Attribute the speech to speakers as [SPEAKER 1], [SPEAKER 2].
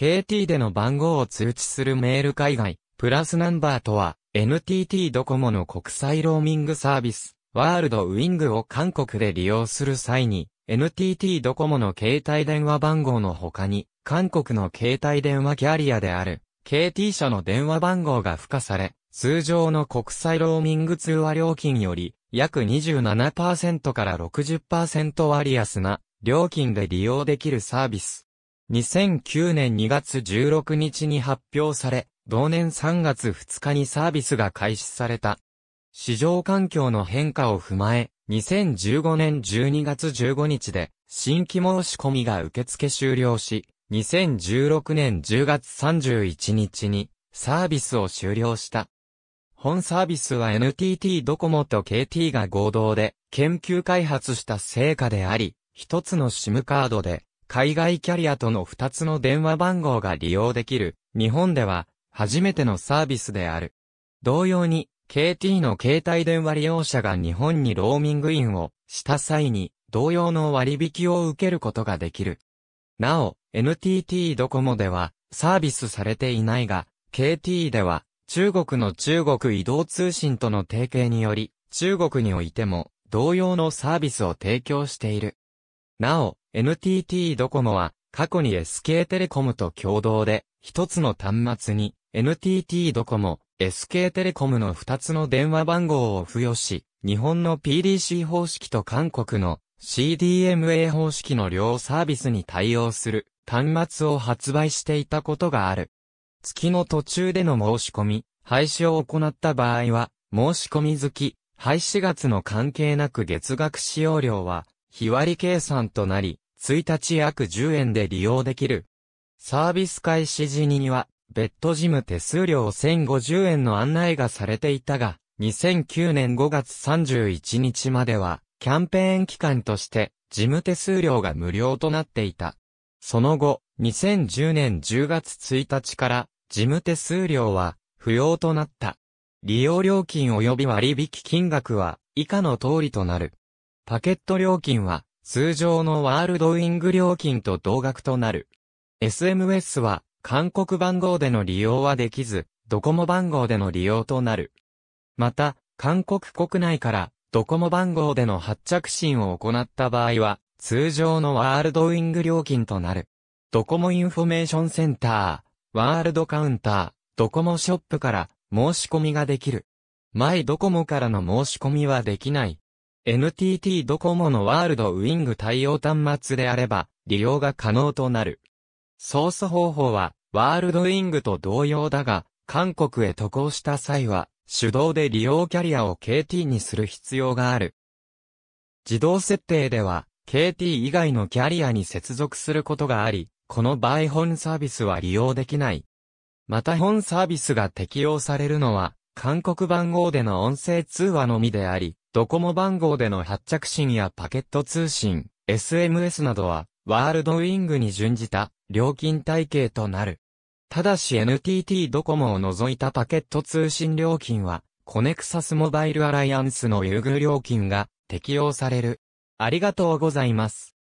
[SPEAKER 1] KT での番号を通知するメール海外、プラスナンバーとは、NTT ドコモの国際ローミングサービス、ワールドウィングを韓国で利用する際に、NTT ドコモの携帯電話番号の他に、韓国の携帯電話キャリアである、KT 社の電話番号が付加され、通常の国際ローミング通話料金より、約27%から60%割安な料金で利用できるサービス。2009年2月16日に発表され、同年3月2日にサービスが開始された。市場環境の変化を踏まえ、2015年12月15日で、新規申し込みが受付終了し、2016年10月31日にサービスを終了した。本サービスは NTT ドコモと KT が合同で研究開発した成果であり、一つの SIM カードで海外キャリアとの2つの電話番号が利用できる、日本では、初めてのサービスである。同様に、KT の携帯電話利用者が日本にローミングインをした際に、同様の割引を受けることができる。なお、NTT ドコモでは、サービスされていないが、KT では、中国の中国移動通信との提携により、中国においても、同様のサービスを提供している。なお、NTT ドコモは、過去に SK テレコムと共同で、一つの端末に、NTT ドコモ、SK テレコムの二つの電話番号を付与し、日本の PDC 方式と韓国の CDMA 方式の両サービスに対応する端末を発売していたことがある。月の途中での申し込み、廃止を行った場合は、申し込み月、廃止月の関係なく月額使用料は、日割り計算となり、1日約10円で利用できる。サービス開始時には、別途事務手数料1050円の案内がされていたが、2009年5月31日までは、キャンペーン期間として、事務手数料が無料となっていた。その後、2010年10月1日から、事務手数料は、不要となった。利用料金及び割引金額は、以下の通りとなる。パケット料金は、通常のワールドウィング料金と同額となる。SMS は、韓国番号での利用はできず、ドコモ番号での利用となる。また、韓国国内からドコモ番号での発着信を行った場合は、通常のワールドウィング料金となる。ドコモインフォメーションセンター、ワールドカウンター、ドコモショップから申し込みができる。前ドコモからの申し込みはできない。NTT ドコモのワールドウィング対応端末であれば、利用が可能となる。操作方法は、ワールドウィングと同様だが、韓国へ渡航した際は、手動で利用キャリアを KT にする必要がある。自動設定では、KT 以外のキャリアに接続することがあり、この場合本サービスは利用できない。また本サービスが適用されるのは、韓国番号での音声通話のみであり、ドコモ番号での発着信やパケット通信、SMS などは、ワールドウィングに準じた料金体系となる。ただし NTT ドコモを除いたパケット通信料金は、コネクサスモバイルアライアンスの優遇料金が適用される。ありがとうございます。